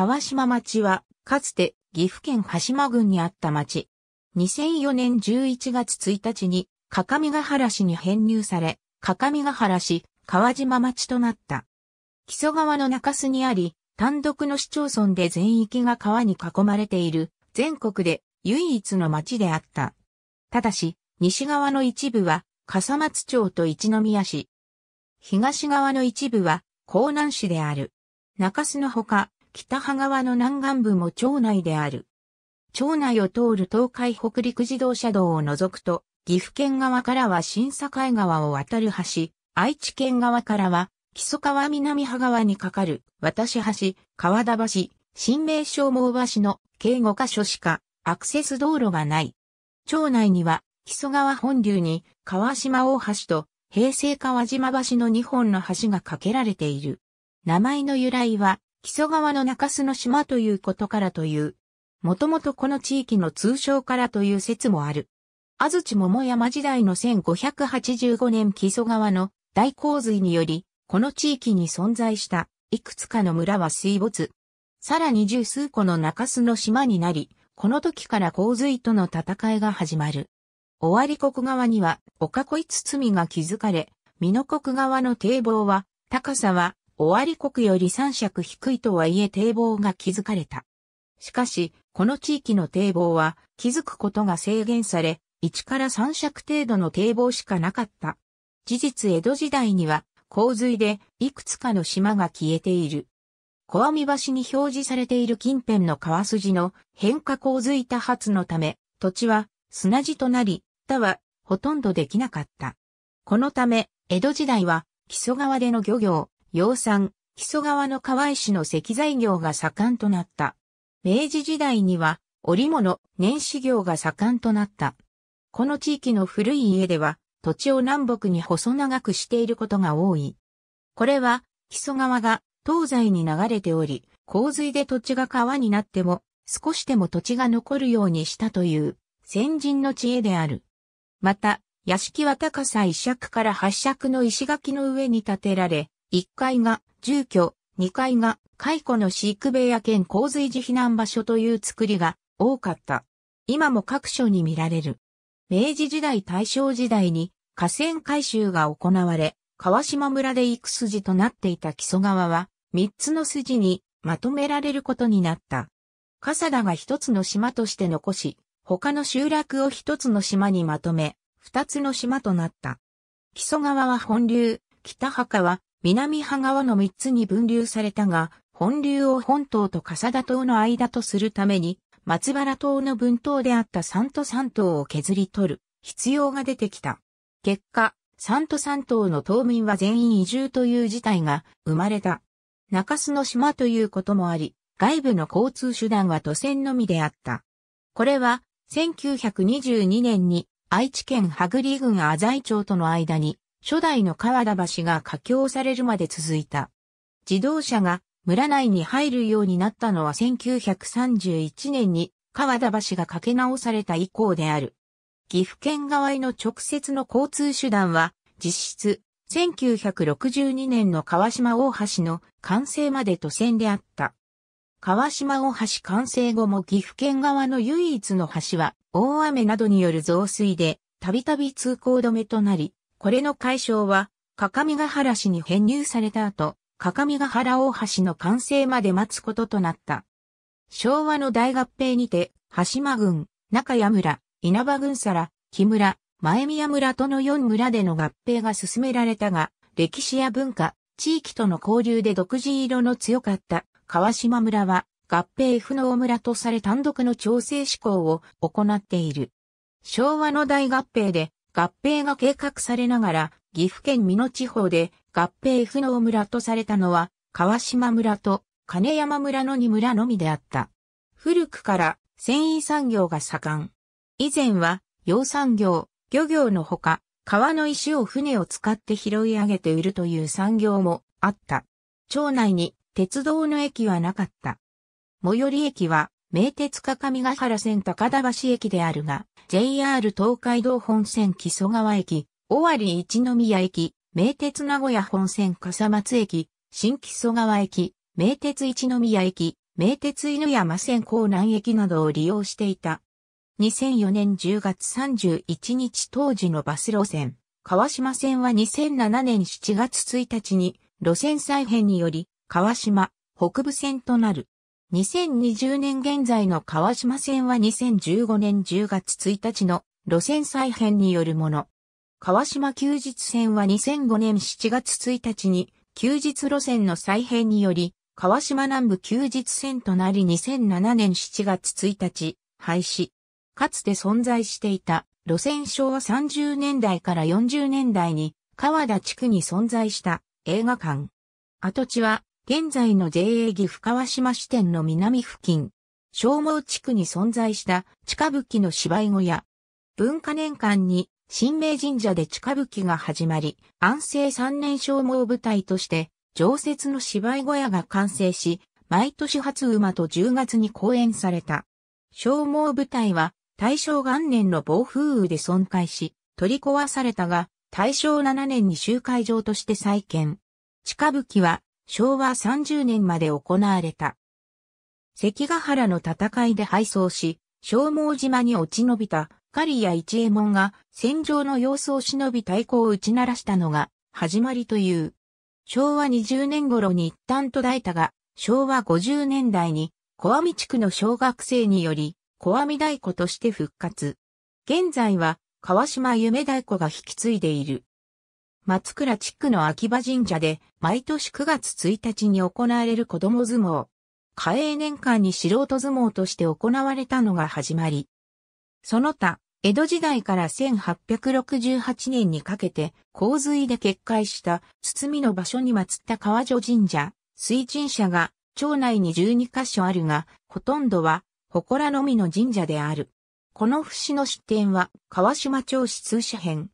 川島町は、かつて岐阜県羽島郡にあった町。2004年11月1日に、かかみがはら市に編入され、かかみがはら市、川島町となった。木曽川の中州にあり、単独の市町村で全域が川に囲まれている、全国で唯一の町であった。ただし、西側の一部は、笠松町と一宮市。東側の一部は、江南市である。中州のほか、北派川の南岸部も町内である。町内を通る東海北陸自動車道を除くと、岐阜県側からは新境川を渡る橋、愛知県側からは木曽川南派川に架かる渡し橋、川田橋、新名消防橋の計5箇所しかアクセス道路がない。町内には木曽川本流に川島大橋と平成川島橋の2本の橋が架けられている。名前の由来は木曽川の中洲の島ということからという。もともとこの地域の通称からという説もある。安土桃山時代の1585年木曽川の大洪水により、この地域に存在したいくつかの村は水没。さらに十数個の中洲の島になり、この時から洪水との戦いが始まる。終わり国側には、お囲いみが築かれ、美濃国側の堤防は、高さは終わり国より三尺低いとはいえ堤防が築かれた。しかし、この地域の堤防は、築くことが制限され、一から三尺程度の堤防しかなかった。事実江戸時代には、洪水で、いくつかの島が消えている。小網橋に表示されている近辺の川筋の変化洪水多発のため、土地は砂地となり、田はほとんどできなかった。このため、江戸時代は、木曽川での漁業、養蚕、木曽川の河合市の石材業が盛んとなった。明治時代には、織物、年始業が盛んとなった。この地域の古い家では、土地を南北に細長くしていることが多い。これは、木曽川が東西に流れており、洪水で土地が川になっても、少しでも土地が残るようにしたという先人の知恵である。また、屋敷は高さ一尺から八尺の石垣の上に建てられ、1階が住居、2階が解雇の飼育部屋兼洪水時避難場所という作りが多かった。今も各所に見られる。明治時代大正時代に河川改修が行われ、川島村で行く筋となっていた木曽川は、三つの筋にまとめられることになった。笠田が一つの島として残し、他の集落を一つの島にまとめ、二つの島となった。木曽川は本流、北墓は南派側の3つに分流されたが、本流を本島と笠田島の間とするために、松原島の分島であった三都三島を削り取る必要が出てきた。結果、三都三島の島民は全員移住という事態が生まれた。中洲の島ということもあり、外部の交通手段は都船のみであった。これは、1922年に愛知県羽栗郡浅井町との間に初代の川田橋が架橋されるまで続いた。自動車が村内に入るようになったのは1931年に川田橋が架け直された以降である。岐阜県側への直接の交通手段は実質1962年の川島大橋の完成まで都線であった。川島大橋完成後も岐阜県側の唯一の橋は大雨などによる増水でたびたび通行止めとなり、これの解消は、各務原市に編入された後、各務原大橋の完成まで待つこととなった。昭和の大合併にて、羽島郡、中谷村、稲葉郡皿、木村、前宮村との4村での合併が進められたが、歴史や文化、地域との交流で独自色の強かった川島村は合併不能村とされ単独の調整志向を行っている。昭和の大合併で合併が計画されながら、岐阜県美濃地方で合併不能村とされたのは、川島村と金山村の2村のみであった。古くから繊維産業が盛ん。以前は、養産業、漁業のほか、川の石を船を使って拾い上げて売るという産業もあった。町内に鉄道の駅はなかった。最寄り駅は、名鉄各務原線高田橋駅であるが、JR 東海道本線木曽川駅、尾張一宮駅、名鉄名古屋本線笠松駅、新木曽川駅、名鉄一宮駅、名鉄犬山線港南駅などを利用していた。2004年10月31日当時のバス路線、川島線は2007年7月1日に路線再編により、川島、北部線となる。2020年現在の川島線は2015年10月1日の路線再編によるもの。川島休日線は2005年7月1日に休日路線の再編により、川島南部休日線となり2007年7月1日、廃止。かつて存在していた路線昭和30年代から40年代に川田地区に存在した映画館。跡地は現在の JA 岐阜川島支店の南付近、消耗地区に存在した地下武器の芝居小屋。文化年間に新明神社で地下武器が始まり、安政三年消耗部隊として常設の芝居小屋が完成し、毎年初馬と10月に公演された。消耗部隊は大正元年の暴風雨で損壊し、取り壊されたが、大正7年に集会場として再建。地下武器は昭和30年まで行われた。関ヶ原の戦いで敗走し、昭毛島に落ち延びた狩や一右衛門が戦場の様子を忍び太鼓を打ち鳴らしたのが始まりという。昭和20年頃に一旦途絶えたが、昭和50年代に小網地区の小学生により小網太鼓として復活。現在は川島夢太鼓が引き継いでいる。松倉地区の秋葉神社で毎年9月1日に行われる子供相撲。嘉永年間に素人相撲として行われたのが始まり。その他、江戸時代から1868年にかけて洪水で決壊した堤の場所に祀った川女神社、水神社が町内に12カ所あるが、ほとんどは祠のみの神社である。この節の出典は川島町市通社編。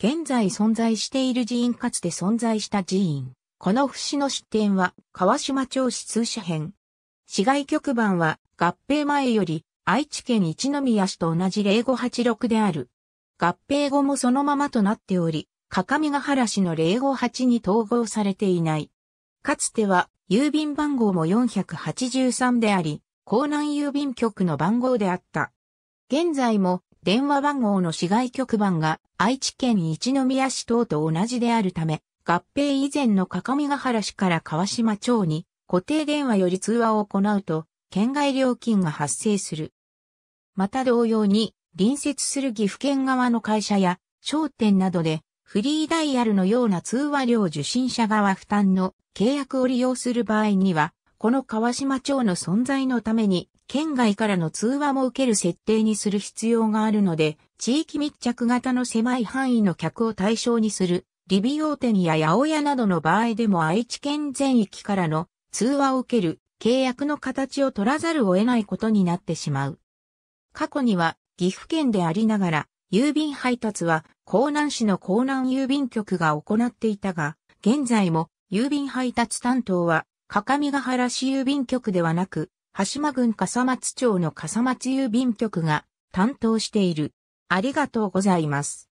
現在存在している寺院かつて存在した寺院。この節の失点は、川島町市通社編。市外局番は、合併前より、愛知県一宮市と同じ0586である。合併後もそのままとなっており、各務原市の058に統合されていない。かつては、郵便番号も483であり、江南郵便局の番号であった。現在も、電話番号の市外局番が愛知県一宮市等と同じであるため、合併以前の各務原市から川島町に固定電話より通話を行うと、県外料金が発生する。また同様に、隣接する岐阜県側の会社や商店などで、フリーダイヤルのような通話料受信者側負担の契約を利用する場合には、この川島町の存在のために県外からの通話も受ける設定にする必要があるので、地域密着型の狭い範囲の客を対象にする、リビオーテンや八百屋などの場合でも愛知県全域からの通話を受ける契約の形を取らざるを得ないことになってしまう。過去には岐阜県でありながら、郵便配達は江南市の江南郵便局が行っていたが、現在も郵便配達担当は、各務原市郵便局ではなく、羽島郡笠松町の笠松郵便局が担当している。ありがとうございます。